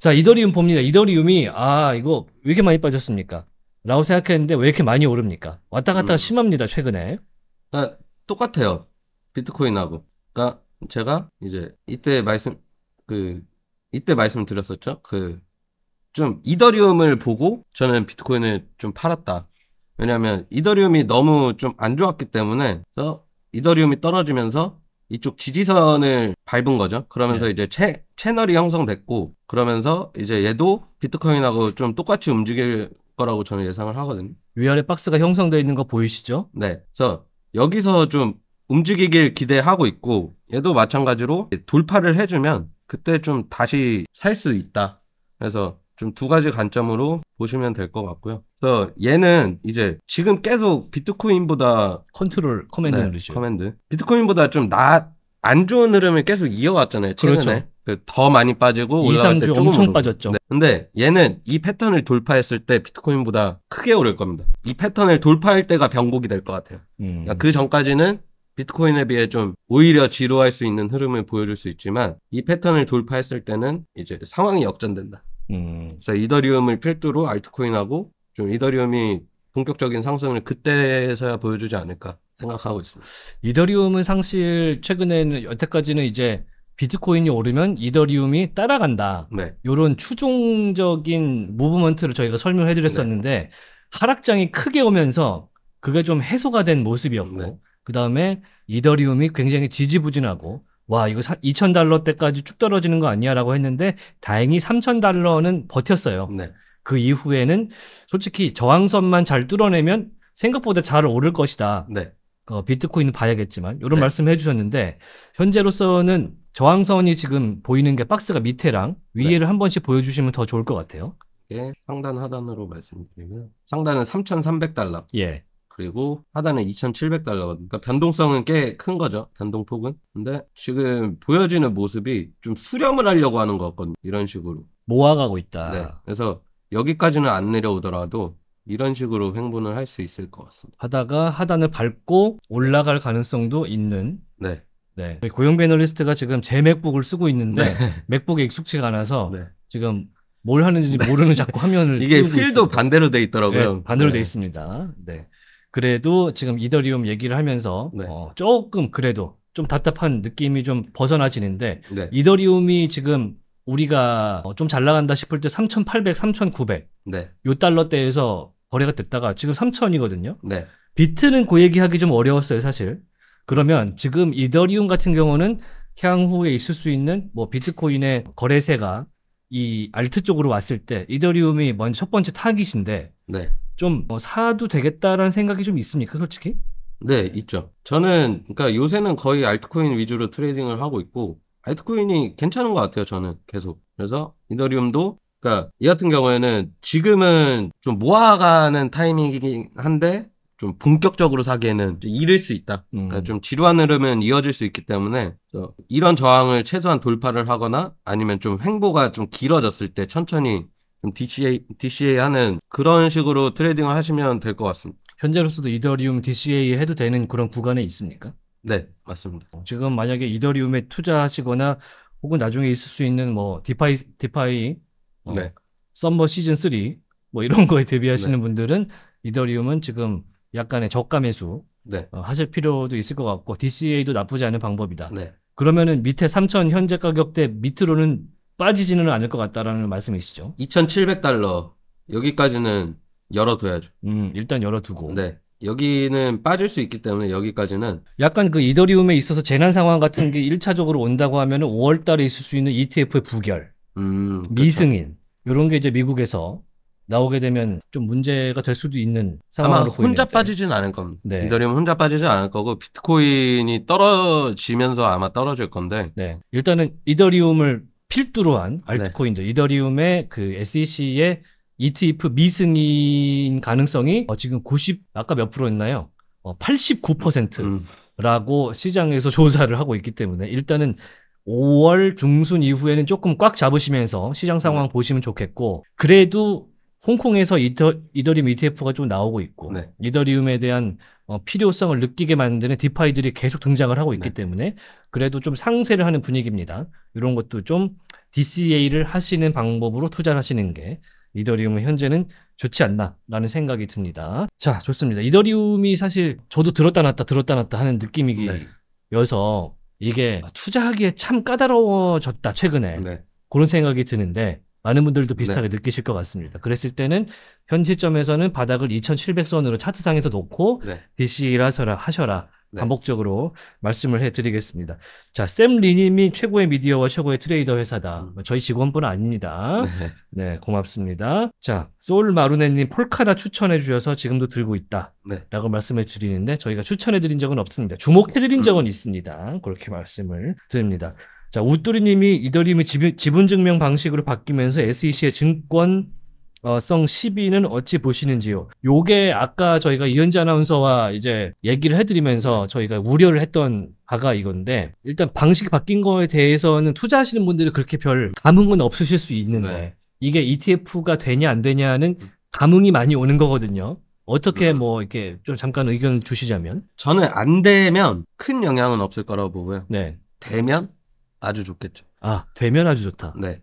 자, 이더리움 봅니다. 이더리움이, 아, 이거 왜 이렇게 많이 빠졌습니까? 라고 생각했는데 왜 이렇게 많이 오릅니까? 왔다 갔다 음. 심합니다, 최근에. 그 똑같아요. 비트코인하고. 그러니까 제가 이제 이때 말씀, 그, 이때 말씀드렸었죠. 그, 좀 이더리움을 보고 저는 비트코인을 좀 팔았다. 왜냐하면 이더리움이 너무 좀 안 좋았기 때문에 이더리움이 떨어지면서 이쪽 지지선을 밟은 거죠. 그러면서 네. 이제 채, 채널이 형성됐고 그러면서 이제 얘도 비트코인하고 좀 똑같이 움직일 거라고 저는 예상을 하거든요. 위아래 박스가 형성되어 있는 거 보이시죠? 네. 그래서 여기서 좀 움직이길 기대하고 있고 얘도 마찬가지로 돌파를 해주면 그때 좀 다시 살 수 있다. 그래서 좀 두 가지 관점으로 보시면 될 것 같고요. 그래서 얘는 이제 지금 계속 비트코인보다 컨트롤 커맨드 네, 누르죠. 커맨드. 비트코인보다 좀 나 안 좋은 흐름을 계속 이어왔잖아요. 최근에. 그렇죠. 그 더 많이 빠지고 2, 올라갈 때 조금 엄청 빠졌죠. 네. 근데 얘는 이 패턴을 돌파했을 때 비트코인보다 크게 오를 겁니다. 이 패턴을 돌파할 때가 변곡이 될 것 같아요. 음. 그러니까 그 전까지는 비트코인에 비해 좀 오히려 지루할 수 있는 흐름을 보여줄 수 있지만 이 패턴을 돌파했을 때는 이제 상황이 역전된다. 음. 그래서 이더리움을 필두로 알트코인하고 좀 이더리움이 본격적인 상승을 그때서야 보여주지 않을까 생각하고 있습니다. 이더리움은 상실 최근에는 여태까지는 이제 비트코인이 오르면 이더리움이 따라간다. 네. 이런 추종적인 무브먼트를 저희가 설명해 드렸었는데 네. 하락장이 크게 오면서 그게 좀 해소가 된 모습이었고 네. 그다음에 이더리움이 굉장히 지지부진하고 와 이거 2,000달러 때까지 쭉 떨어지는 거 아니야라고 했는데 다행히 3,000달러는 버텼어요. 네. 그 이후에는 솔직히 저항선만 잘 뚫어내면 생각보다 잘 오를 것이다. 네. 어, 비트코인은 봐야겠지만 이런 네. 말씀해 주셨는데 현재로서는 저항선이 지금 보이는 게 박스가 밑에랑 위에를 네. 한 번씩 보여주시면 더 좋을 것 같아요. 예, 상단 하단으로 말씀드리면 상단은 3,300달러. 예. 그리고 하단은 2,700달러. 그러니까 변동성은 꽤 큰 거죠. 변동폭은. 근데 지금 보여지는 모습이 좀 수렴을 하려고 하는 것 같거든요. 이런 식으로. 모아가고 있다. 네. 그래서 여기까지는 안 내려오더라도 이런 식으로 횡보는할 수 있을 것 같습니다. 하다가 하단을 밟고 올라갈 가능성도 있는. 네. 네. 고용 배널리스트가 지금 제 맥북을 쓰고 있는데 네. 맥북에 익숙치가 않아서 네. 지금 뭘 하는지 네. 모르는 자꾸 화면을 이게 휠도 있습니다. 반대로 돼 있더라고요. 네, 반대로 네. 돼 있습니다. 네. 그래도 지금 이더리움 얘기를 하면서 어, 조금 그래도 좀 답답한 느낌이 좀 벗어나지는데 이더리움이 지금 우리가 어, 좀잘 나간다 싶을 때 3,800, 3,900. 네. 요 달러대에서 거래가 됐다가 지금 3,000이거든요. 네. 비트는 그 얘기하기 좀 어려웠어요, 사실. 그러면 지금 이더리움 같은 경우는 향후에 있을 수 있는 뭐 비트코인의 거래세가 이 알트 쪽으로 왔을 때 이더리움이 먼저 첫 번째 타깃인데 네. 좀뭐 어, 사도 되겠다라는 생각이 좀 있습니까, 솔직히? 네, 있죠. 저는 그러니까 요새는 거의 알트코인 위주로 트레이딩을 하고 있고 알트코인이 괜찮은 것 같아요. 저는 계속. 그래서 이더리움도 그러니까 이 같은 경우에는 지금은 좀 모아가는 타이밍이긴 한데 좀 본격적으로 사기에는 좀 이를 수 있다. 음. 그러니까 좀 지루한 흐름은 이어질 수 있기 때문에 이런 저항을 최소한 돌파를 하거나 아니면 좀 횡보가 좀 길어졌을 때 천천히 좀 DCA, DCA 하는 그런 식으로 트레이딩을 하시면 될 것 같습니다. 현재로서도 이더리움 DCA 해도 되는 그런 구간에 있습니까? 네, 맞습니다. 지금 만약에 이더리움에 투자하시거나 혹은 나중에 있을 수 있는 뭐 디파이 디파이 어, 네. 썸머 시즌 3 뭐 이런 거에 대비하시는 네. 분들은 이더리움은 지금 약간의 저가 매수 네. 어, 하실 필요도 있을 것 같고 DCA도 나쁘지 않은 방법이다. 네. 그러면은 밑에 3천 0 0 현재 가격대 밑으로는 빠지지는 않을 것 같다라는 말씀이시죠? 2,700달러 여기까지는 열어둬야죠. 음, 일단 열어두고. 네. 여기는 빠질 수 있기 때문에 여기까지는 약간 그 이더리움에 있어서 재난 상황 같은 게 1차적으로 온다고 하면 은 5월 달에 있을 수 있는 ETF의 부결, 음, 그렇죠. 미승인 이런 게 이제 미국에서 나오게 되면 좀 문제가 될 수도 있는 상황으로 아마 혼자 빠지진 않을 겁니다. 네. 이더리움 혼자 빠지지 않을 거고 비트코인이 떨어지면서 아마 떨어질 건데 네. 일단은 이더리움을 필두로 한 네. 알트코인들, 네. 이더리움의 그 SEC의 ETF 미승인 가능성이 어, 지금 90 아까 몇 프로였나요? 어, 89%라고 음. 시장에서 조사를 하고 있기 때문에 일단은 5월 중순 이후에는 조금 꽉 잡으시면서 시장 네. 상황 음. 보시면 좋겠고 그래도 홍콩에서 이더, 이더리움 ETF가 좀 나오고 있고 네. 이더리움에 대한 어, 필요성을 느끼게 만드는 디파이들이 계속 등장을 하고 있기 네. 때문에 그래도 좀 상세를 하는 분위기입니다. 이런 것도 좀 DCA를 하시는 방법으로 투자를 하시는 게 이더리움은 현재는 좋지 않나라는 생각이 듭니다. 자, 좋습니다. 이더리움이 사실 저도 들었다 놨다 들었다 놨다 하는 느낌이기여서 네. 이게 투자하기에 참 까다로워졌다 최근에 네. 그런 생각이 드는데 많은 분들도 네. 비슷하게 네. 느끼실 것 같습니다. 그랬을 때는 현 시점에서는 바닥을 2,700선으로 차트상에서 놓고 네. DC라서라 하셔라. 네. 반복적으로 말씀을 해드리겠습니다. 자, 샘 리님이 최고의 미디어와 최고의 트레이더 회사다. 음. 뭐 저희 직원뿐 아닙니다. 네, 네 고맙습니다. 자, 소 마루네님 폴카다 추천해 주셔서 지금도 들고 있다. 네. 라고 말씀을 드리는데 저희가 추천해 드린 적은 없습니다. 주목해 드린 음. 적은 있습니다. 그렇게 말씀을 드립니다. 자, 우뚜리님이 이더리움이 지분 증명 방식으로 바뀌면서 SEC의 증권 어, 성 12는 어찌 보시는지요? 요게 아까 저희가 이현지 아나운서와 이제 얘기를 해드리면서 네. 저희가 우려를 했던 바가 이건데 일단 방식이 바뀐 거에 대해서는 투자하시는 분들이 그렇게 별 감흥은 없으실 수 있는데 네. 이게 ETF가 되냐 안 되냐는 음. 감흥이 많이 오는 거거든요. 어떻게 네. 뭐 이렇게 좀 잠깐 의견을 주시자면 저는 안 되면 큰 영향은 없을 거라고 보고요. 네. 되면 아주 좋겠죠. 아 되면 아주 좋다. 네.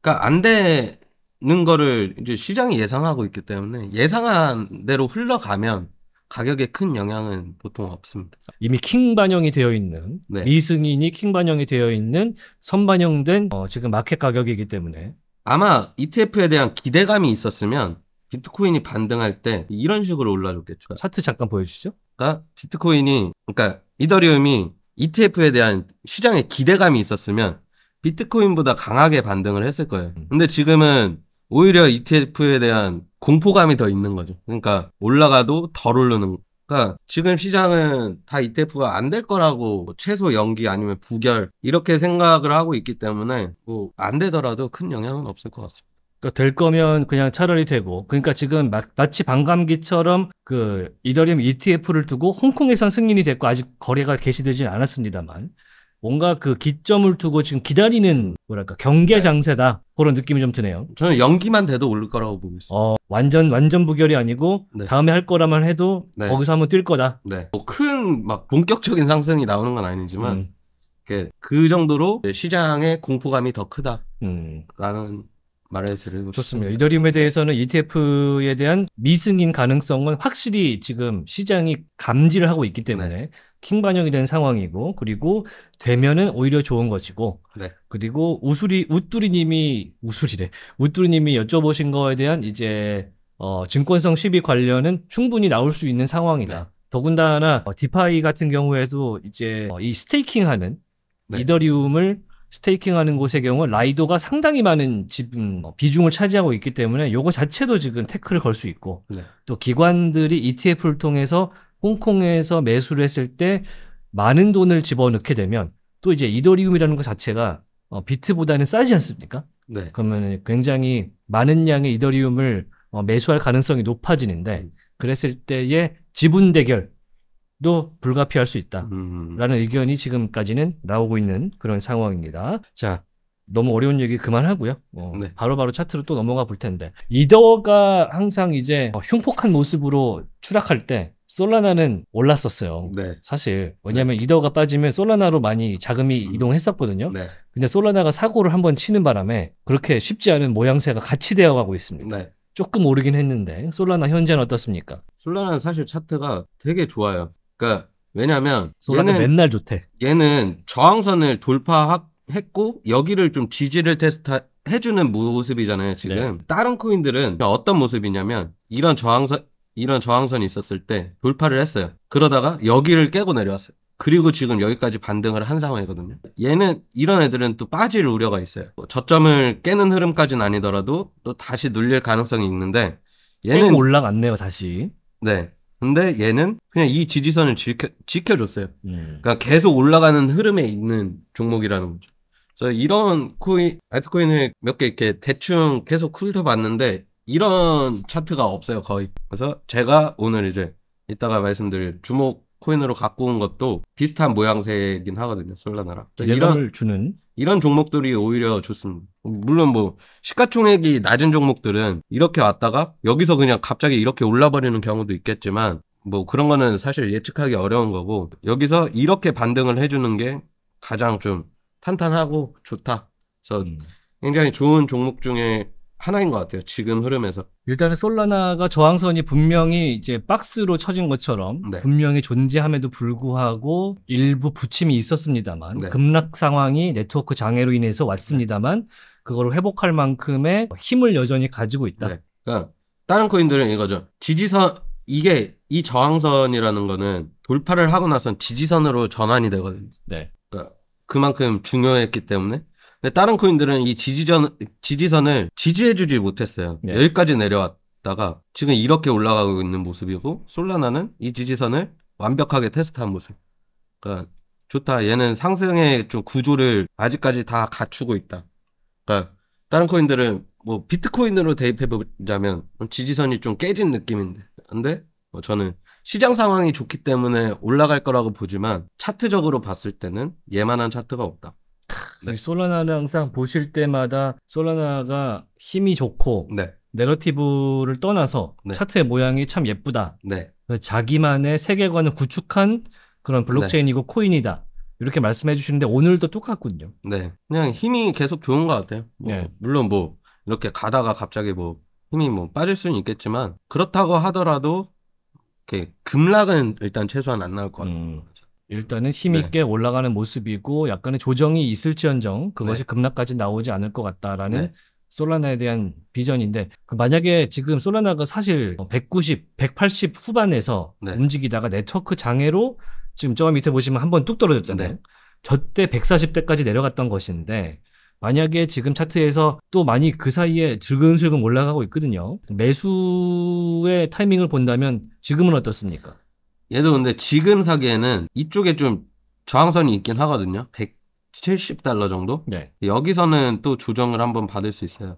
그러니까 안 돼. 는 거를 이제 시장이 예상하고 있기 때문에 예상한 대로 흘러가면 가격에 큰 영향은 보통 없습니다. 이미 킹 반영이 되어 있는 네. 미승인이 킹 반영이 되어 있는 선반영된 어, 지금 마켓 가격이기 때문에 아마 ETF에 대한 기대감이 있었으면 비트코인이 반등할 때 이런 식으로 올라줬겠죠. 차트 잠깐 보여주시죠. 그러니까 비트코인이 그러니까 이더리움이 ETF에 대한 시장의 기대감이 있었으면 비트코인보다 강하게 반등을 했을 거예요. 음. 근데 지금은 오히려 ETF에 대한 공포감이 더 있는 거죠. 그러니까 올라가도 덜 오르는. 그러니까 지금 시장은 다 ETF가 안 될 거라고 뭐 최소 연기 아니면 부결 이렇게 생각을 하고 있기 때문에 뭐안 되더라도 큰 영향은 없을 것 같습니다. 그러니까 될 거면 그냥 차라리 되고 그러니까 지금 마, 치 반감기처럼 그 이더리움 ETF를 두고 홍콩에선 승인이 됐고 아직 거래가 개시되진 않았습니다만 뭔가 그 기점을 두고 지금 기다리는 뭐랄까 경계 네. 장세다 그런 느낌이 좀 드네요. 저는 연기만 돼도 오를 거라고 보고 있어요. 어, 완전 완전 부결이 아니고 네. 다음에 할 거라만 해도 네. 거기서 한번 뛸 거다. 네. 뭐큰막 본격적인 상승이 나오는 건 아니지만 음. 그 정도로 시장의 공포감이 더 크다라는 음. 말을 드리고 좋습니다 이더리움에 대해서는 ETF에 대한 미승인 가능성은 확실히 지금 시장이 감지를 하고 있기 때문에 네. 킹반영이 된 상황이고 그리고 되면은 오히려 좋은 것이고 네. 그리고 우수리 우뚜리님이 우수리래 우뚜리님이 여쭤보신 거에 대한 이제 어, 증권성 시비 관련은 충분히 나올 수 있는 상황이다. 네. 더군다나 어, 디파이 같은 경우에도 이제 어, 이 스테이킹하는 네. 이더리움을 스테이킹하는 곳의 경우 라이도가 상당히 많은 지금 음, 어, 비중을 차지하고 있기 때문에 요거 자체도 지금 테크를 걸 수 있고 네. 또 기관들이 ETF를 통해서 홍콩에서 매수를 했을 때 많은 돈을 집어넣게 되면 또 이제 이더리움이라는 것 자체가 어, 비트보다는 싸지 않습니까? 네. 그러면 굉장히 많은 양의 이더리움을 어, 매수할 가능성이 높아지는데 음. 그랬을 때의 지분 대결도 불가피할 수 있다라는 음. 의견이 지금까지는 나오고 있는 그런 상황입니다. 자, 너무 어려운 얘기 그만하고요. 어, 네. 바로바로 차트로 또 넘어가 볼 텐데 이더가 항상 이제 어, 흉폭한 모습으로 추락할 때 솔라나는 올랐었어요. 네. 사실 왜냐하면 네. 이더가 빠지면 솔라나로 많이 자금이 음. 이동했었거든요. 네. 근데 솔라나가 사고를 한번 치는 바람에 그렇게 쉽지 않은 모양새가 같이 되어가고 있습니다. 네. 조금 오르긴 했는데 솔라나 현재는 어떻습니까? 솔라나는 사실 차트가 되게 좋아요. 그러니까 왜냐하면 솔라나 맨날 좋대. 얘는 저항선을 돌파했고 여기를 좀 지지를 테스트 해주는 모습이잖아요. 지금 네. 다른 코인들은 어떤 모습이냐면 이런 저항선 이런 저항선이 있었을 때 돌파를 했어요. 그러다가 여기를 깨고 내려왔어요. 그리고 지금 여기까지 반등을 한 상황이거든요. 얘는 이런 애들은 또 빠질 우려가 있어요. 뭐 저점을 깨는 흐름까지는 아니더라도 또 다시 눌릴 가능성이 있는데 얘는 올라갔네요 다시. 네. 근데 얘는 그냥 이 지지선을 지켜, 지켜줬어요. 음. 그러니까 계속 올라가는 흐름에 있는 종목이라는 거죠. 그래서 이런 코인, 알트코인을 몇 개 이렇게 대충 계속 훑어봤는데 이런 차트가 없어요 거의 그래서 제가 오늘 이제 이따가 말씀드릴 주목 코인으로 갖고 온 것도 비슷한 모양새긴 이 하거든요 솔라나라 이런 주는 이런 종목들이 오히려 좋습니다 물론 뭐 시가총액이 낮은 종목들은 이렇게 왔다가 여기서 그냥 갑자기 이렇게 올라버리는 경우도 있겠지만 뭐 그런 거는 사실 예측하기 어려운 거고 여기서 이렇게 반등을 해주는 게 가장 좀 탄탄하고 좋다 그래서 음. 굉장히 좋은 종목 중에 하나인 것 같아요. 지금 흐름에서. 일단은 솔라나가 저항선이 분명히 이제 박스로 쳐진 것처럼 네. 분명히 존재함에도 불구하고 일부 부침이 있었습니다만 네. 급락 상황이 네트워크 장애로 인해서 왔습니다만 그거를 회복할 만큼의 힘을 여전히 가지고 있다. 네. 그러니까 다른 코인들은 이거죠. 지지선 이게 이 저항선이라는 거는 돌파를 하고 나선 지지선으로 전환이 되거든요. 네. 그러니까 그만큼 중요했기 때문에 근데 다른 코인들은 이 지지전, 지지선을 지지해주지 못했어요. 네. 여기까지 내려왔다가 지금 이렇게 올라가고 있는 모습이고 솔라나는 이 지지선을 완벽하게 테스트한 모습. 그러니까 좋다. 얘는 상승의 좀 구조를 아직까지 다 갖추고 있다. 그러니까 다른 코인들은 뭐 비트코인으로 대입해 보자면 지지선이 좀 깨진 느낌인데, 근데 뭐 저는 시장 상황이 좋기 때문에 올라갈 거라고 보지만 차트적으로 봤을 때는 예만한 차트가 없다. 네. 솔라나를 항상 보실 때마다 솔라나가 힘이 좋고 네. 내러티브를 떠나서 네. 차트의 모양이 참 예쁘다. 네. 그 자기만의 세계관을 구축한 그런 블록체인이고 네. 코인이다. 이렇게 말씀해 주시는데 오늘도 똑같군요. 네. 그냥 힘이 계속 좋은 것 같아요. 뭐 네. 물론 뭐 이렇게 가다가 갑자기 뭐 힘이 뭐 빠질 수는 있겠지만 그렇다고 하더라도 이렇게 급락은 일단 최소한 안 나올 것 같아요. 음. 그렇죠. 일단은 힘있게 네. 올라가는 모습이고 약간의 조정이 있을지언정 그것이 네. 급락까지 나오지 않을 것 같다라는 네. 솔라나에 대한 비전인데 그 만약에 지금 솔라나가 사실 190, 어 180 후반에서 네. 움직이다가 네트워크 장애로 지금 저 밑에 보시면 한번 뚝 떨어졌잖아요. 네. 저때 140대까지 내려갔던 것인데 만약에 지금 차트에서 또 많이 그 사이에 슬금슬금 올라가고 있거든요. 매수의 타이밍을 본다면 지금은 어떻습니까? 얘도 근데 지금 사기에는 이쪽에 좀 저항선이 있긴 하거든요. 170달러 정도? 네. 여기서는 또 조정을 한번 받을 수 있어요.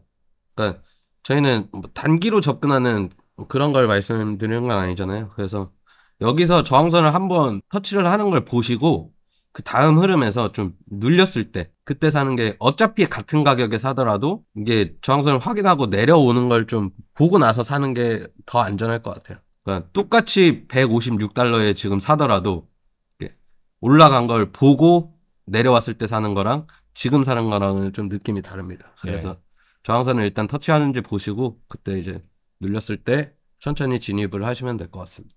그러니까 저희는 뭐 단기로 접근하는 그런 걸 말씀드리는 건 아니잖아요. 그래서 여기서 저항선을 한번 터치를 하는 걸 보시고 그 다음 흐름에서 좀 눌렸을 때 그때 사는 게 어차피 같은 가격에 사더라도 이게 저항선을 확인하고 내려오는 걸 좀 보고 나서 사는 게 더 안전할 것 같아요. 그러니까 똑같이 156달러에 지금 사더라도 올라간 걸 보고 내려왔을 때 사는 거랑 지금 사는 거랑은 좀 느낌이 다릅니다. 예. 그래서 네. 저항선을 일단 터치하는지 보시고 그때 이제 눌렸을 때 천천히 진입을 하시면 될 것 같습니다.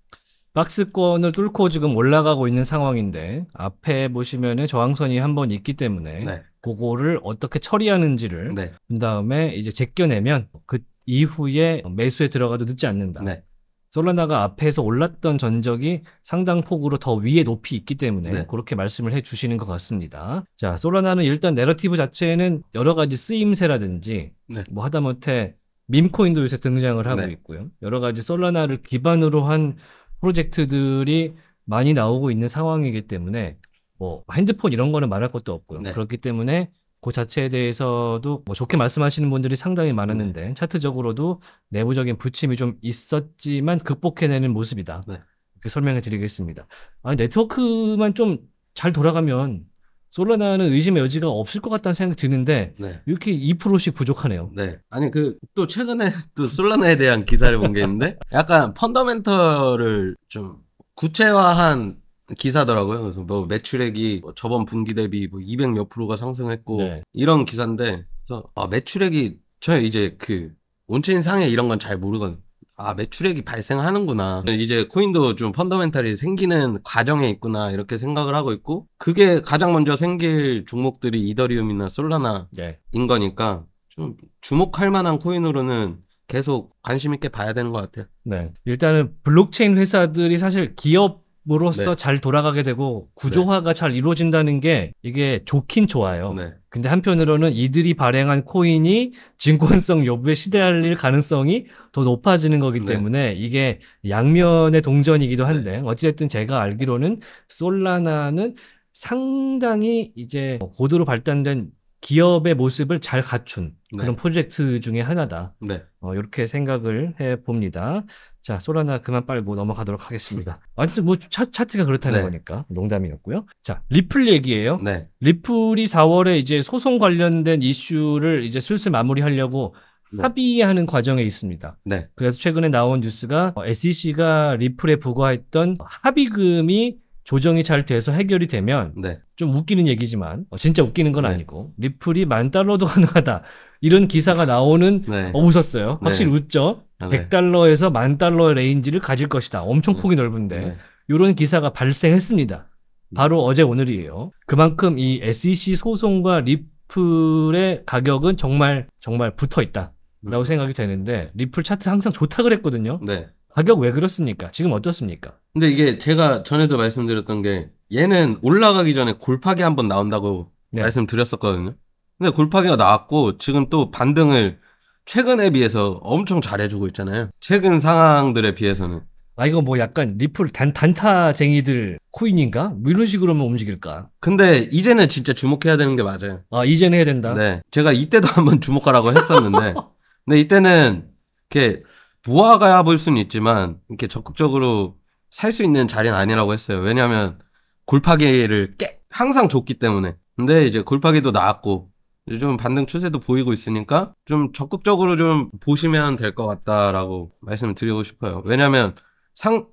박스권을 뚫고 지금 올라가고 있는 상황인데 앞에 보시면은 저항선이 한 번 있기 때문에 네. 그거를 어떻게 처리하는지를 네. 본 그 다음에 이제 제껴내면 그 이후에 매수에 들어가도 늦지 않는다. 네. 솔라나가 앞에서 올랐던 전적이 상당폭으로 더 위에 높이 있기 때문에 네. 그렇게 말씀을 해주시는 것 같습니다. 자, 솔라나는 일단 내러티브 자체에는 여러 가지 쓰임새라든지 네. 뭐 하다못해 밈코인도 요새 등장을 하고 네. 있고요. 여러 가지 솔라나를 기반으로 한 프로젝트들이 많이 나오고 있는 상황이기 때문에 뭐 핸드폰 이런 거는 말할 것도 없고요. 네. 그렇기 때문에 그 자체에 대해서도 뭐 좋게 말씀하시는 분들이 상당히 많았는데 네. 차트적으로도 내부적인 부침이 좀 있었지만 극복해내는 모습이다. 네. 이렇게 설명해 드리겠습니다. 아, 네트워크만 좀 잘 돌아가면 솔라나는 의심의 여지가 없을 것 같다는 생각이 드는데 네. 이렇게 2%씩 부족하네요. 네. 아니 그 또 최근에 또 솔라나에 대한 기사를 본 게 있는데 약간 펀더멘털을 좀 구체화한 기사더라고요. 그래서 뭐 매출액이 뭐 저번 분기 대비 뭐200 몇 프로가 상승했고 네. 이런 기사인데 그래서 아 매출액이 저 이제 그 온체인 상해 이런 건 잘모르거든아 매출액이 발생하는구나 이제 코인도 좀 펀더멘탈이 생기는 과정에 있구나 이렇게 생각을 하고 있고 그게 가장 먼저 생길 종목들이 이더리움이나 솔라나인 네. 거니까 좀 주목할 만한 코인으로는 계속 관심 있게 봐야 되는 것 같아요. 네. 일단은 블록체인 회사들이 사실 기업 으로서 네. 잘 돌아가게 되고 구조화가 네. 잘 이루어진다는 게 이게 좋긴 좋아요. 네. 근데 한편으로는 이들이 발행한 코인이 증권성 여부에 시달릴 가능성이 더 높아지는 거기 네. 때문에 이게 양면의 동전이기도 한데 네. 어찌됐든 제가 알기로는 솔라나는 상당히 이제 고도로 발단된 기업의 모습을 잘 갖춘 네. 그런 프로젝트 중에 하나다. 네. 어, 이렇게 생각을 해 봅니다. 자, 소라나 그만 빨리 넘어가도록 하겠습니다. 아무튼 뭐 차, 차트가 그렇다는 네. 거니까 농담이었고요. 자, 리플 얘기예요. 네. 리플이 4월에 이제 소송 관련된 이슈를 이제 슬슬 마무리하려고 네. 합의하는 과정에 있습니다. 네. 그래서 최근에 나온 뉴스가 어, SEC가 리플에 부과했던 합의금이 조정이 잘 돼서 해결이 되면 네. 좀 웃기는 얘기지만 어, 진짜 웃기는 건 네. 아니고 리플이 만 달러도 가능하다 이런 기사가 나오는 네. 어, 웃었어요. 네. 확실히 웃죠. 아, 100달러에서 만 달러 레인지를 가질 것이다. 엄청 네. 폭이 넓은데 이런 기사가 발생했습니다. 바로 어제 오늘이에요. 그만큼 이 SEC 소송과 리플의 가격은 정말 정말 붙어 있다라고 음. 생각이 되는데 리플 차트 항상 좋다 그랬거든요. 가격 왜 그렇습니까? 지금 어떻습니까? 근데 이게 제가 전에도 말씀드렸던 게 얘는 올라가기 전에 골파기 한 번 나온다고 네. 말씀드렸었거든요. 근데 골파기가 나왔고 지금 또 반등을 최근에 비해서 엄청 잘해주고 있잖아요. 최근 상황들에 비해서는. 아 이거 뭐 약간 리플 단, 단타쟁이들 코인인가? 뭐 이런 식으로만 움직일까? 근데 이제는 진짜 주목해야 되는 게 맞아요. 아 이제는 해야 된다. 네, 제가 이때도 한번 주목하라고 했었는데, 근데 이때는 이렇게 모아가야 볼 수는 있지만 이렇게 적극적으로 살 수 있는 자리는 아니라고 했어요. 왜냐하면 골파기를 깨 항상 줬기 때문에. 근데 이제 골파기도 나왔고 요즘 반등 추세도 보이고 있으니까 좀 적극적으로 좀 보시면 될 것 같다라고 말씀을 드리고 싶어요. 왜냐하면 상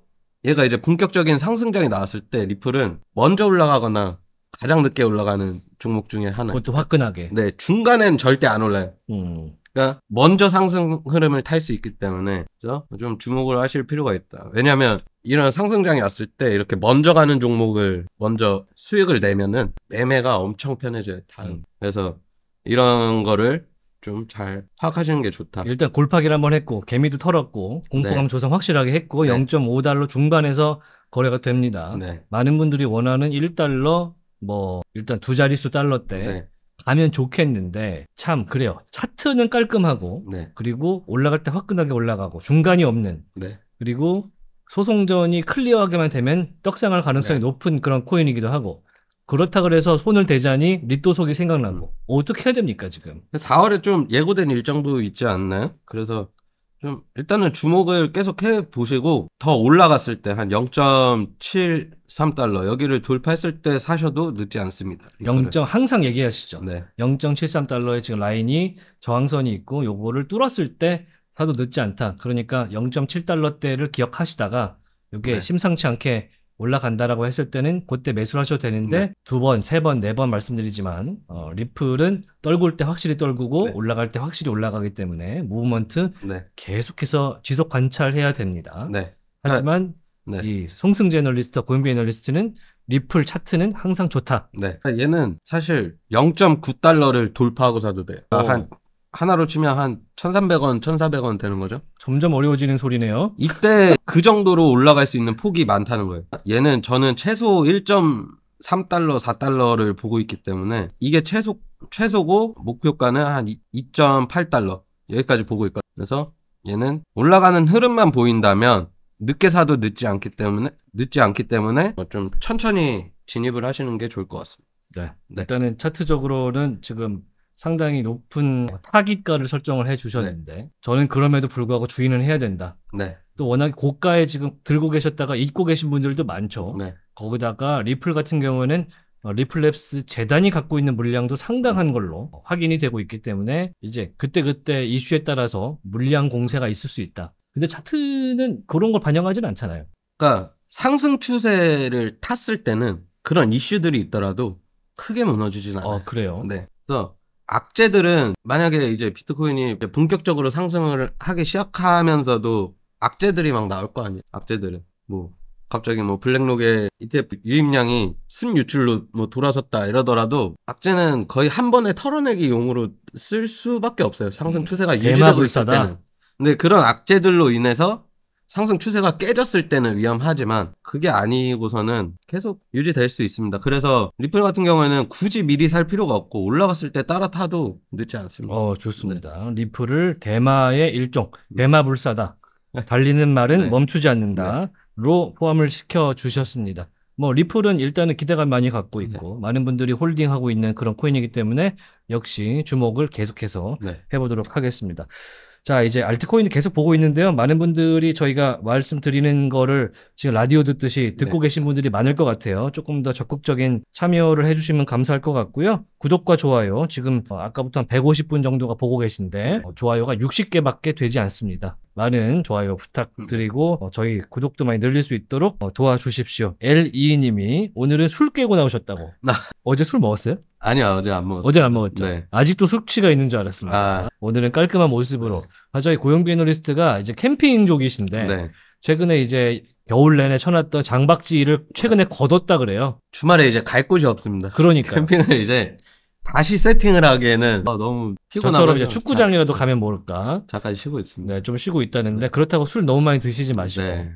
얘가 이제 본격적인 상승장이 나왔을 때 리플은 먼저 올라가거나 가장 늦게 올라가는 종목 중에 하나. 그것도 화끈하게. 네, 중간엔 절대 안 올라요. 음. 그러니까 먼저 상승 흐름을 탈 수 있기 때문에 그죠? 좀 주목을 하실 필요가 있다. 왜냐하면 이런 상승장이 왔을 때 이렇게 먼저 가는 종목을 먼저 수익을 내면은 매매가 엄청 편해져요. 다음. 음. 그래서 이런 거를 좀 잘 파악하시는 게 좋다. 일단 골파기를 한번 했고 개미도 털었고 공포감 네. 조성 확실하게 했고 네. 0.5달러 중반에서 거래가 됩니다. 네. 많은 분들이 원하는 1달러 뭐 일단 두 자릿수 달러 때 네. 가면 좋겠는데 참 그래요. 차트는 깔끔하고 네. 그리고 올라갈 때 화끈하게 올라가고 중간이 없는 네. 그리고 소송전이 클리어하게만 되면 떡상할 가능성이 네. 높은 그런 코인이기도 하고 그렇다 그래서 손을 대자니 리또속이 생각나고 음. 어떻게 해야 됩니까 지금? 4월에 좀 예고된 일정도 있지 않나요? 그래서 좀 일단은 주목을 계속 해 보시고 더 올라갔을 때 한 0.73달러 여기를 돌파했을 때 사셔도 늦지 않습니다. 링크를. 0. 항상 얘기하시죠. 네. 0 7 3달러에 지금 라인이 저항선이 있고 요거를 뚫었을 때 사도 늦지 않다. 그러니까 0.7달러대를 기억하시다가 이게 네. 심상치 않게 올라간다라고 했을 때는 그때 매수를 하셔도 되는데 네. 두 번, 세 번, 네 번 말씀드리지만 어, 리플은 떨굴 때 확실히 떨구고 네. 올라갈 때 확실히 올라가기 때문에 무브먼트 네. 계속해서 지속 관찰해야 됩니다. 네. 하지만 네. 이 송승재 애널리스트, 고영비 애널리스트는 리플 차트는 항상 좋다. 네. 얘는 사실 0.9달러를 돌파하고 사도 돼요. 그러니까 한 하나로 치면 한 1,300원, 1,400원 되는 거죠. 점점 어려워지는 소리네요. 이때 그 정도로 올라갈 수 있는 폭이 많다는 거예요. 얘는 저는 최소 1.3달러, 4달러를 보고 있기 때문에 이게 최소 최소고 목표가는 한 2.8달러 여기까지 보고 있거든요. 그래서 얘는 올라가는 흐름만 보인다면 늦게 사도 늦지 않기 때문에 늦지 않기 때문에 좀 천천히 진입을 하시는 게 좋을 것 같습니다. 네. 네. 일단은 차트적으로는 지금 상당히 높은 타깃가를 설정을 해 주셨는데 네. 저는 그럼에도 불구하고 주인은 해야 된다. 네. 또 워낙 고가에 지금 들고 계셨다가 잊고 계신 분들도 많죠. 네. 거기다가 리플 같은 경우는 어, 리플랩스 재단이 갖고 있는 물량도 상당한 걸로 확인이 되고 있기 때문에 이제 그때그때 이슈에 따라서 물량 공세가 있을 수 있다. 근데 차트는 그런 걸 반영하진 않잖아요. 그러니까 상승 추세를 탔을 때는 그런 이슈들이 있더라도 크게 무너지진 어, 않아요. 어, 그래요? 네. 그래서 악재들은 만약에 이제 비트코인이 이제 본격적으로 상승을 하기 시작하면서도 악재들이 막 나올 거 아니에요. 악재들은 뭐 갑자기 뭐 블랙록의 ETF 유입량이 순유출로 뭐 돌아섰다 이러더라도 악재는 거의 한 번에 털어내기 용으로 쓸 수밖에 없어요. 상승 음, 추세가 유지되고 있을 때는. 근데 그런 악재들로 인해서 상승 추세가 깨졌을 때는 위험하지만 그게 아니고서는 계속 유지될 수 있습니다. 그래서 리플 같은 경우에는 굳이 미리 살 필요가 없고 올라갔을 때 따라 타도 늦지 않습니다. 어, 좋습니다. 네. 리플을 대마의 일종, 음. 대마불사다. 네. 달리는 말은 네. 멈추지 않는다로 네. 포함을 시켜 주셨습니다. 뭐 리플은 일단은 기대감 많이 갖고 네. 있고 많은 분들이 홀딩하고 있는 그런 코인이기 때문에 역시 주목을 계속해서 네. 해보도록 하겠습니다. 자, 이제 알트코인을 계속 보고 있는데요. 많은 분들이 저희가 말씀드리는 거를 지금 라디오 듣듯이 듣고 네. 계신 분들이 많을 것 같아요. 조금 더 적극적인 참여를 해주시면 감사할 것 같고요. 구독과 좋아요. 지금 아까부터 한 150분 정도가 보고 계신데 어, 좋아요가 60개밖에 되지 않습니다. 많은 좋아요 부탁드리고 어, 저희 구독도 많이 늘릴 수 있도록 어, 도와주십시오. L2님이 오늘은 술 깨고 나오셨다고. 어제 술 먹었어요? 아니요, 어제 안 먹었어요. 어제 안 먹었죠. 네. 아직도 숙취가 있는 줄 알았습니다. 아. 오늘은 깔끔한 모습으로. 네. 아, 저희 고용비애리스트가 이제 캠핑족이신데, 네. 최근에 이제 겨울 내내 쳐놨던 장박지를 최근에 걷었다 그래요. 주말에 이제 갈 곳이 없습니다. 그러니까. 캠핑을 이제 다시 세팅을 하기에는 아, 너무 피곤하고 저처럼 이제 축구장이라도 가면 모를까. 잠깐 쉬고 있습니다. 네, 좀 쉬고 있다는데, 그렇다고 술 너무 많이 드시지 마시고. 네.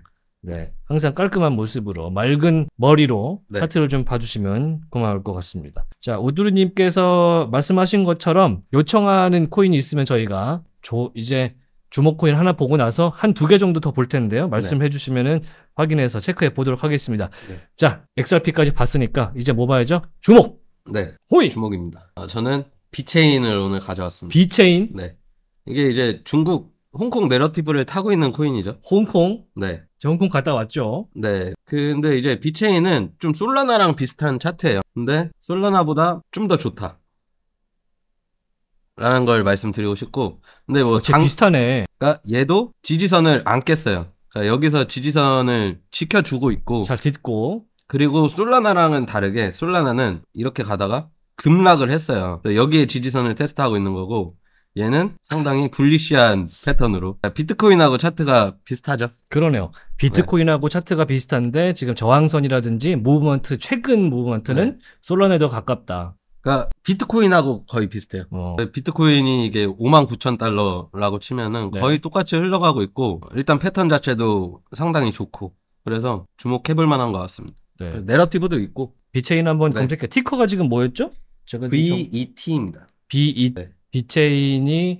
네. 항상 깔끔한 모습으로 맑은 머리로 네. 차트를 좀 봐주시면 고마울 것 같습니다. 자, 우두르님께서 말씀하신 것처럼 요청하는 코인이 있으면 저희가 조, 이제 주목 코인 하나 보고 나서 한 두 개 정도 더 볼 텐데요. 네. 말씀해 주시면은 확인해서 체크해 보도록 하겠습니다. 네. 자, XRP까지 봤으니까 이제 뭐 봐야죠? 주목! 네. 호이! 주목입니다. 아, 저는 비체인을 오늘 가져왔습니다. 비체인? 네. 이게 이제 중국 홍콩 내러티브를 타고 있는 코인이죠. 홍콩? 네. 저 홍콩 갔다 왔죠. 네. 근데 이제 비체인은 좀 솔라나랑 비슷한 차트예요. 근데 솔라나보다 좀 더 좋다. 라는 걸 말씀드리고 싶고. 근데 뭐 장... 비슷하네. 그러니까 얘도 지지선을 안 깼어요. 그러니까 여기서 지지선을 지켜주고 있고 잘 딛고 그리고 솔라나랑은 다르게 솔라나는 이렇게 가다가 급락을 했어요. 여기에 지지선을 테스트하고 있는 거고 얘는 상당히 불리시한 패턴으로 비트코인하고 차트가 비슷하죠. 그러네요. 비트코인하고 네. 차트가 비슷한데 지금 저항선이라든지 모브먼트 최근 모브먼트는 네. 솔라나에 더 가깝다. 그러니까 비트코인하고 거의 비슷해요. 어. 비트코인이 이게 5만 9천 달러라고 치면은 네. 거의 똑같이 흘러가고 있고 일단 패턴 자체도 상당히 좋고 그래서 주목해볼 만한 것 같습니다. 네. 그 내러티브도 있고 비체인 한번 네. 검색해. 티커가 지금 뭐였죠? 제가 VET입니다. BET. 비체인이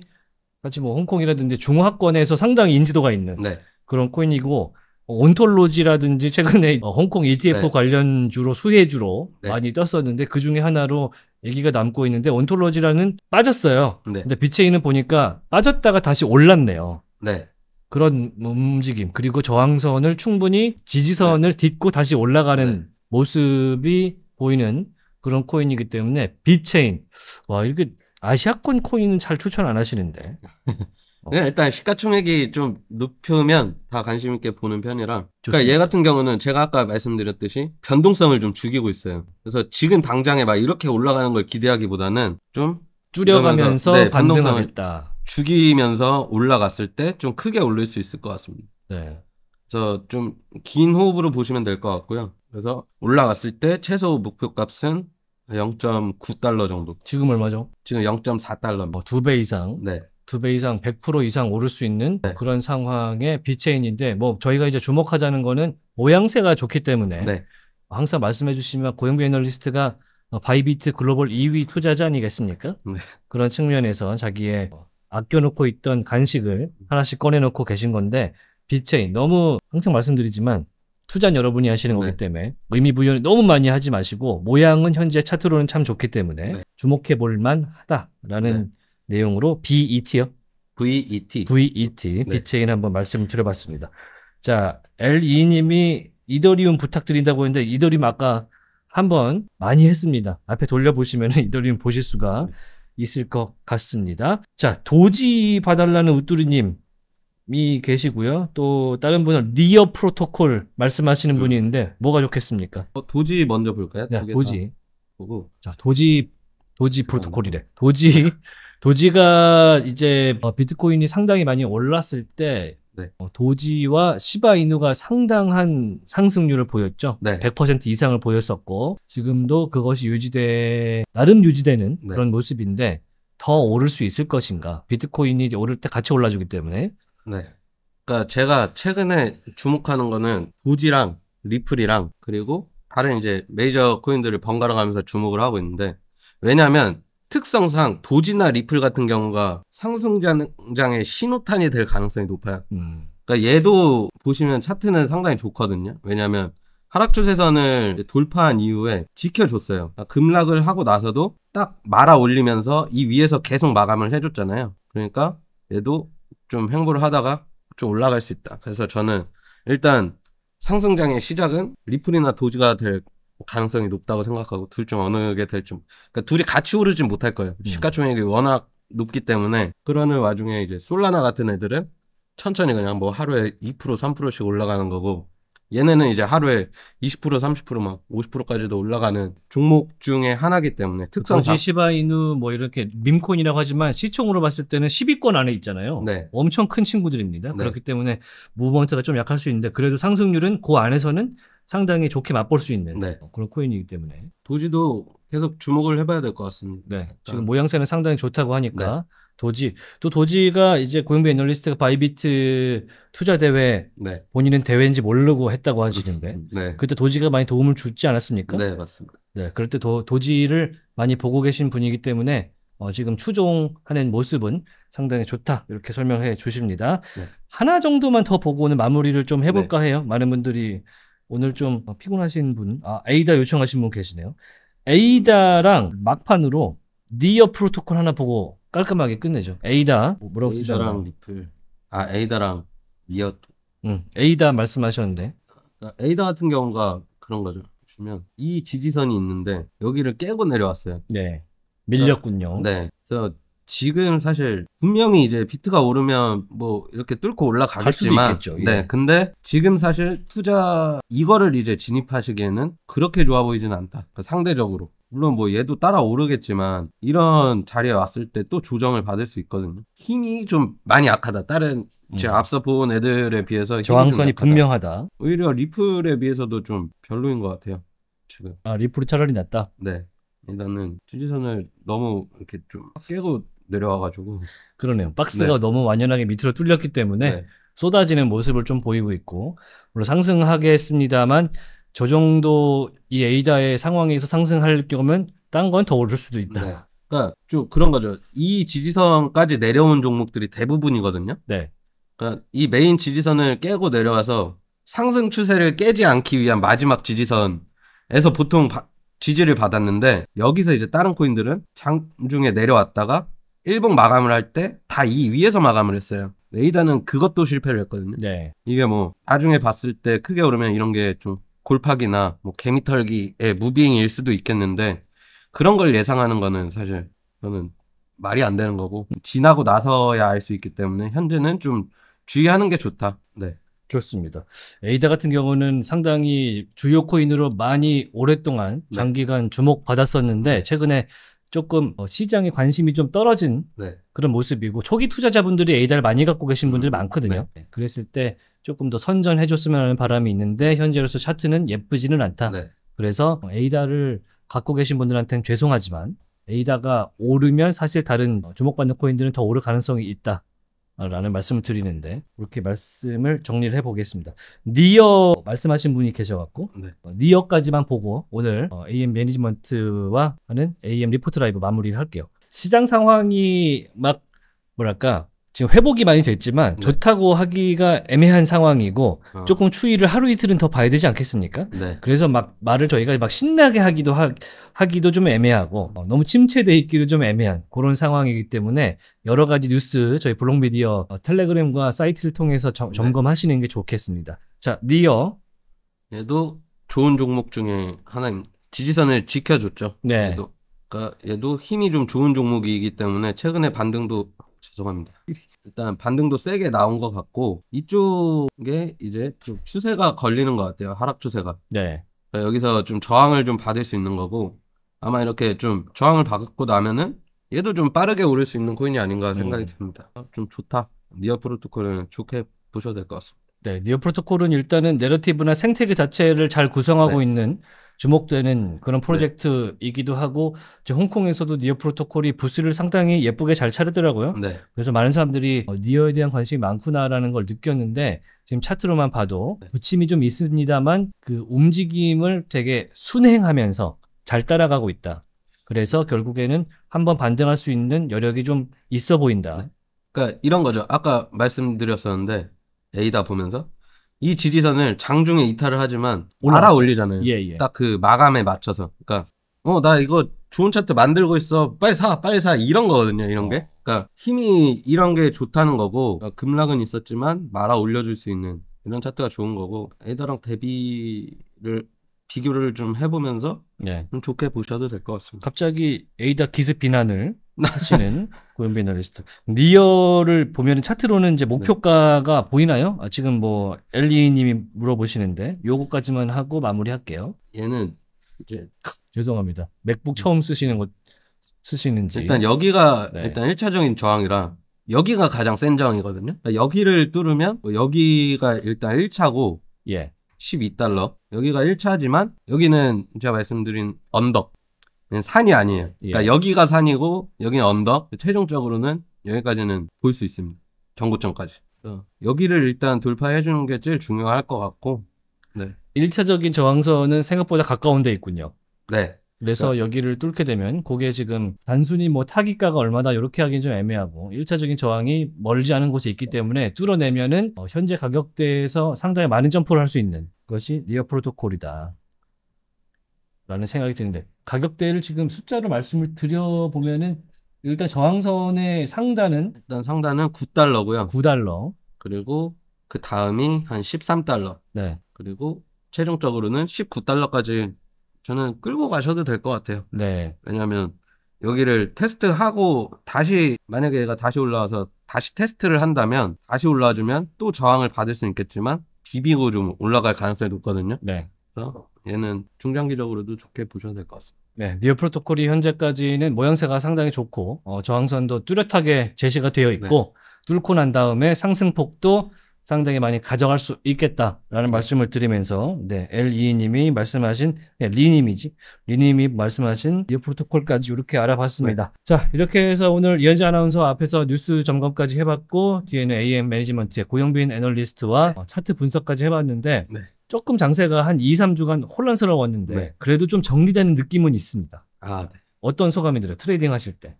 마치 뭐 홍콩이라든지 중화권에서 상당히 인지도가 있는 네. 그런 코인이고 온톨로지라든지 최근에 어, 홍콩 ETF 네. 관련주로 수혜주로 네. 많이 떴었는데 그 중에 하나로 얘기가 남고 있는데 온톨로지라는 빠졌어요. 네. 근데 비체인은 보니까 빠졌다가 다시 올랐네요. 네. 그런 움직임 그리고 저항선을 충분히 지지선을 네. 딛고 다시 올라가는 네. 모습이 보이는 그런 코인이기 때문에 비체인 와 이렇게 아시아권 코인은 잘 추천 안 하시는데. 네, 일단 시가총액이 좀 높으면 다 관심 있게 보는 편이라. 그러니까 얘 같은 경우는 제가 아까 말씀드렸듯이 변동성을 좀 죽이고 있어요. 그래서 지금 당장에 막 이렇게 올라가는 걸 기대하기보다는 좀 줄여가면서 네, 반성하겠다 죽이면서 올라갔을 때 좀 크게 올릴 수 있을 것 같습니다. 네. 그래서 좀 긴 호흡으로 보시면 될 것 같고요. 그래서 올라갔을 때 최소 목표값은 0.9달러 정도. 지금 얼마죠? 지금 0.4달러. 뭐 두 배 이상. 네. 두 배 이상, 100% 이상 오를 수 있는 네. 그런 상황의 비체인인데 뭐 저희가 이제 주목하자는 거는 모양새가 좋기 때문에 네. 항상 말씀해 주시면 고용비 애널리스트가 바이비트 글로벌 2위 투자자 아니겠습니까? 네. 그런 측면에서 자기의 아껴놓고 있던 간식을 하나씩 꺼내놓고 계신 건데 비체인 너무 항상 말씀드리지만 투자 여러분이 하시는 거기 네. 때문에 의미 부여는 너무 많이 하지 마시고 모양은 현재 차트로는 참 좋기 때문에 네. 주목해 볼 만하다라는 네. 내용으로 BET요. VET. VET. 네. 비트체인 한번 말씀을 드려봤습니다. 자, l e 님이 이더리움 부탁드린다고 했는데 이더리움 아까 한 번 많이 했습니다. 앞에 돌려보시면 이더리움 보실 수가 네. 있을 것 같습니다. 자, 도지 봐달라는 우뚜리님 이 계시고요. 또 다른 분은 리어 프로토콜 말씀하시는 음. 분이 있는데 뭐가 좋겠습니까? 어, 도지 먼저 볼까요? 네, 도지. 보고. 자, 도지 도지 프로토콜이래. 도지 도지가 이제 어, 비트코인이 상당히 많이 올랐을 때 네. 어, 도지와 시바이누가 상당한 상승률을 보였죠. 네. 100% 이상을 보였었고 지금도 그것이 유지돼 나름 유지되는 네. 그런 모습인데 더 오를 수 있을 것인가? 비트코인이 오를 때 같이 올라주기 때문에 네. 그러니까 제가 최근에 주목하는 거는 도지랑 리플이랑 그리고 다른 이제 메이저 코인들을 번갈아 가면서 주목을 하고 있는데 왜냐하면 특성상 도지나 리플 같은 경우가 상승장의 신호탄이 될 가능성이 높아요. 음. 그러니까 얘도 보시면 차트는 상당히 좋거든요. 왜냐하면 하락 추세선을 돌파한 이후에 지켜줬어요. 그러니까 급락을 하고 나서도 딱 말아 올리면서 이 위에서 계속 마감을 해줬잖아요. 그러니까 얘도 좀 횡보를 하다가 좀 올라갈 수 있다. 그래서 저는 일단 상승장의 시작은 리플이나 도지가 될 가능성이 높다고 생각하고 둘 중 어느 게 될지 그러니까 둘이 같이 오르진 못할 거예요. 음. 시가총액이 워낙 높기 때문에 그러는 와중에 이제 솔라나 같은 애들은 천천히 그냥 뭐 하루에 2% 3%씩 올라가는 거고 얘네는 이제 하루에 20% 30%막 50%까지도 올라가는 종목 중에 하나기 때문에 특성지 시바이누 뭐 이렇게 민콘이라고 하지만 시총으로 봤을 때는 10위권 안에 있잖아요. 네. 엄청 큰 친구들입니다. 네. 그렇기 때문에 무브먼트가 좀 약할 수 있는데 그래도 상승률은 그 안에서는 상당히 좋게 맛볼 수 있는 네. 그런 코인이기 때문에 도지도 계속 주목을 해봐야 될 것 같습니다. 네. 지금 모양새는 상당히 좋다고 하니까 네. 도지. 또 도지가 이제 고용비 애널리스트가 바이비트 투자 대회 네. 본인은 대회인지 모르고 했다고 하시는데 네. 그때 도지가 많이 도움을 주지 않았습니까? 네, 맞습니다. 네, 그럴 때 도, 도지를 많이 보고 계신 분이기 때문에 어, 지금 추종하는 모습은 상당히 좋다 이렇게 설명해 주십니다. 네. 하나 정도만 더 보고 오늘 마무리를 좀 해볼까 네. 해요. 많은 분들이 오늘 좀 어, 피곤하신 분, 아, 에이다 요청하신 분 계시네요. 에이다랑 막판으로 니어 프로토콜 하나 보고 깔끔하게 끝내죠. 에이다 뭐, 뭐라고 에이다랑 쓰셨나요? 리플. 아 에이다랑 미어토. 응. 에이다 말씀하셨는데. 그러니까 에이다 같은 경우가 그런 거죠. 보시면 이 지지선이 있는데 여기를 깨고 내려왔어요. 네. 밀렸군요. 네. 그래서 지금 사실 분명히 이제 비트가 오르면 뭐 이렇게 뚫고 올라가겠지만 있겠죠, 예. 네 근데 지금 사실 투자 이거를 이제 진입하시기에는 그렇게 좋아 보이진 않다 그러니까 상대적으로 물론 뭐 얘도 따라 오르겠지만 이런 자리에 왔을 때 또 조정을 받을 수 있거든요. 힘이 좀 많이 약하다. 다른 제가 음. 앞서 본 애들에 비해서 저항선이 분명하다. 오히려 리플에 비해서도 좀 별로인 것 같아요. 지금. 아 리플이 차라리 낫다. 네. 일단은 투지선을 너무 이렇게 좀 깨고 내려와가지고 그러네요. 박스가 네. 너무 완연하게 밑으로 뚫렸기 때문에 네. 쏟아지는 모습을 좀 보이고 있고 물론 상승하겠습니다만 저 정도 이 에이다의 상황에서 상승할 경우면 딴건 더 오를 수도 있다. 네. 그러니까 좀 그런 거죠. 이 지지선까지 내려온 종목들이 대부분이거든요. 네. 그러니까 이 메인 지지선을 깨고 내려와서 상승 추세를 깨지 않기 위한 마지막 지지선에서 보통 바, 지지를 받았는데 여기서 이제 다른 코인들은 장중에 내려왔다가 일봉 마감을 할 때 다 이 위에서 마감을 했어요. 에이다는 그것도 실패를 했거든요. 네. 이게 뭐 나중에 봤을 때 크게 오르면 이런 게좀 골팍이나 뭐 개미털기의 무빙일 수도 있겠는데 그런 걸 예상하는 거는 사실 저는 말이 안 되는 거고 지나고 나서야 알 수 있기 때문에 현재는 좀 주의하는 게 좋다. 네. 좋습니다. 에이다 같은 경우는 상당히 주요 코인으로 많이 오랫동안 네. 장기간 주목받았었는데 네. 최근에 조금 어, 시장에 관심이 좀 떨어진 네. 그런 모습이고 초기 투자자분들이 에이다를 많이 갖고 계신 분들 음, 많거든요. 네. 네 그랬을 때 조금 더 선전해줬으면 하는 바람이 있는데 현재로서 차트는 예쁘지는 않다. 네. 그래서 에이다를 갖고 계신 분들한테는 죄송하지만 에이다가 오르면 사실 다른 주목받는 코인들은 더 오를 가능성이 있다. 라는 말씀을 드리는데 이렇게 말씀을 정리를 해보겠습니다. 니어 말씀하신 분이 계셔갖고 네. 어, 니어까지만 보고 오늘 어, AM 매니지먼트와 하는 AM 리포트 라이브 마무리를 할게요. 시장 상황이 막 뭐랄까 지금 회복이 많이 됐지만 네. 좋다고 하기가 애매한 상황이고 어. 조금 추위를 하루 이틀은 더 봐야 되지 않겠습니까? 네. 그래서 막 말을 저희가 막 신나게 하기도 하, 하기도 좀 애매하고 어, 너무 침체돼 있기도 좀 애매한 그런 상황이기 때문에 여러 가지 뉴스 저희 블록미디어 어, 텔레그램과 사이트를 통해서 저, 네. 점검하시는 게 좋겠습니다. 자, 니어 얘도 좋은 종목 중에 하나인 지지선을 지켜줬죠. 네. 얘도. 그러니까 얘도 힘이 좀 좋은 종목이기 때문에 최근에 반등도 죄송합니다. 일단 반등도 세게 나온 것 같고 이쪽에 이제 좀 추세가 걸리는 것 같아요. 하락 추세가. 네. 그러니까 여기서 좀 저항을 좀 받을 수 있는 거고 아마 이렇게 좀 저항을 받고 나면은 얘도 좀 빠르게 오를 수 있는 코인이 아닌가 음. 생각이 음. 듭니다. 좀 좋다. 니어 프로토콜은 좋게 보셔야 될 것 같습니다. 네, 니어 프로토콜은 일단은 내러티브나 생태계 자체를 잘 구성하고 네. 있는 주목되는 그런 네. 프로젝트이기도 네. 하고 이제 홍콩에서도 니어 프로토콜이 부스를 상당히 예쁘게 잘차렸더라고요 네. 그래서 많은 사람들이 어, 니어에 대한 관심이 많구나라는 걸 느꼈는데 지금 차트로만 봐도 네. 부침이 좀 있습니다만 그 움직임을 되게 순행하면서 잘 따라가고 있다. 그래서 결국에는 한번 반등할 수 있는 여력이 좀 있어 보인다. 네. 그러니까 이런 거죠. 아까 말씀드렸었는데 a 다 보면서 이지리산을 장중에 이탈을 하지만 올라올리잖아요 예, 예. 딱그 마감에 맞춰서. 그러니까 어 나 이거 좋은 차트 만들고 있어. 빨리 사, 빨리 사 이런 거거든요. 이런 어. 게. 그러니까 힘이 이런 게 좋다는 거고 그러니까 급락은 있었지만 말아 올려줄 수 있는 이런 차트가 좋은 거고 에더랑 대비를 비교를 좀 해보면서 네. 좀 좋게 보셔도 될 것 같습니다. 갑자기 에이다 기습 비난을 네. 하시는 고현빈 아리스트. 니어를 보면 차트로는 이제 목표가가 네. 보이나요? 아, 지금 뭐 엘리님이 물어보시는데 요거까지만 하고 마무리할게요. 얘는 이제 죄송합니다. 맥북 처음 쓰시는 것 쓰시는지 일단 여기가 네. 일단 1차적인 저항이라 여기가 가장 센 저항이거든요. 그러니까 여기를 뚫으면 뭐 여기가 일단 1차고 예. 12달러. 여기가 1차지만 여기는 제가 말씀드린 언덕. 산이 아니에요. 어, 예. 그러니까 예. 여기가 산이고 여기는 언덕. 최종적으로는 여기까지는 볼 수 있습니다. 정구점까지 어. 여기를 일단 돌파해 주는 게 제일 중요할 것 같고. 네. 1차적인 저항선은 생각보다 가까운 데 있군요. 네. 그래서 그러니까. 여기를 뚫게 되면 그게 지금 단순히 뭐 타깃가가 얼마다 이렇게 하긴 좀 애매하고 1차적인 저항이 멀지 않은 곳에 있기 때문에 뚫어내면은 어, 현재 가격대에서 상당히 많은 점프를 할 수 있는 것이 리어 프로토콜이다. 라는 생각이 드는데 가격대를 지금 숫자로 말씀을 드려보면은 일단 저항선의 상단은 일단 상단은 9달러고요. 9달러. 그리고 그 다음이 한 13달러. 네. 그리고 최종적으로는 19달러까지 저는 끌고 가셔도 될 것 같아요. 네. 왜냐하면 여기를 테스트하고 다시 만약에 얘가 다시 올라와서 다시 테스트를 한다면 다시 올라와주면 또 저항을 받을 수는 있겠지만 비비고 좀 올라갈 가능성이 높거든요. 네. 그래서 얘는 중장기적으로도 좋게 보셔도 될 것 같습니다. 네, 니어 프로토콜이 현재까지는 모양새가 상당히 좋고 어, 저항선도 뚜렷하게 제시가 되어 있고 네. 뚫고 난 다음에 상승폭도 상당히 많이 가져갈 수 있겠다라는 말씀을 드리면서 네, L2님이 e 말씀하신 네, 리님이지 리님이 말씀하신 이 프로토콜까지 이렇게 알아봤습니다. 네. 자 이렇게 해서 오늘 이현지 아나운서 앞에서 뉴스 점검까지 해봤고 뒤에는 AM 매니지먼트의 고영빈 애널리스트와 네. 차트 분석까지 해봤는데 네. 조금 장세가 한 2, 3주간 혼란스러웠는데 네. 그래도 좀 정리되는 느낌은 있습니다. 아, 네. 어떤 소감이 들어요? 트레이딩 하실 때.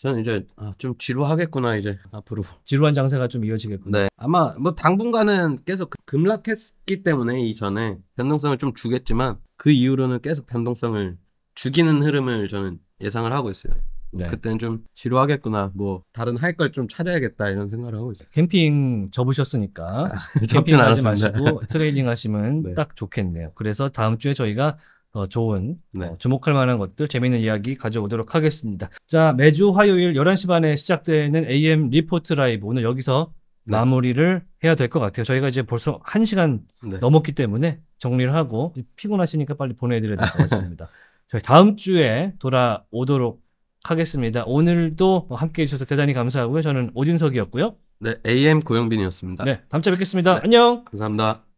저는 이제 아, 좀 지루하겠구나 이제 앞으로 지루한 장세가 좀이어지겠구나 네. 아마 뭐 당분간은 계속 그 급락했기 때문에 이전에 변동성을 좀 주겠지만 그 이후로는 계속 변동성을 죽이는 흐름을 저는 예상을 하고 있어요. 네. 그때는 좀 지루하겠구나. 뭐 다른 할 걸 좀 찾아야겠다 이런 생각을 하고 있어요. 캠핑 접으셨으니까 아, 접진 않았습니다. 마시고 트레이닝 하시면 네. 딱 좋겠네요. 그래서 다음 주에 저희가 어, 좋은 네. 어, 주목할 만한 것들 재미있는 이야기 가져오도록 하겠습니다. 자 매주 화요일 11시 반에 시작되는 AM 리포트 라이브 오늘 여기서 네. 마무리를 해야 될 것 같아요. 저희가 이제 벌써 1시간 네. 넘었기 때문에 정리를 하고 피곤하시니까 빨리 보내드려야 될 것 같습니다. 저희 다음 주에 돌아오도록 하겠습니다. 오늘도 함께해 주셔서 대단히 감사하고요. 저는 오진석이었고요. 네, AM 고영빈이었습니다. 네, 다음 주에 뵙겠습니다. 네. 안녕. 감사합니다.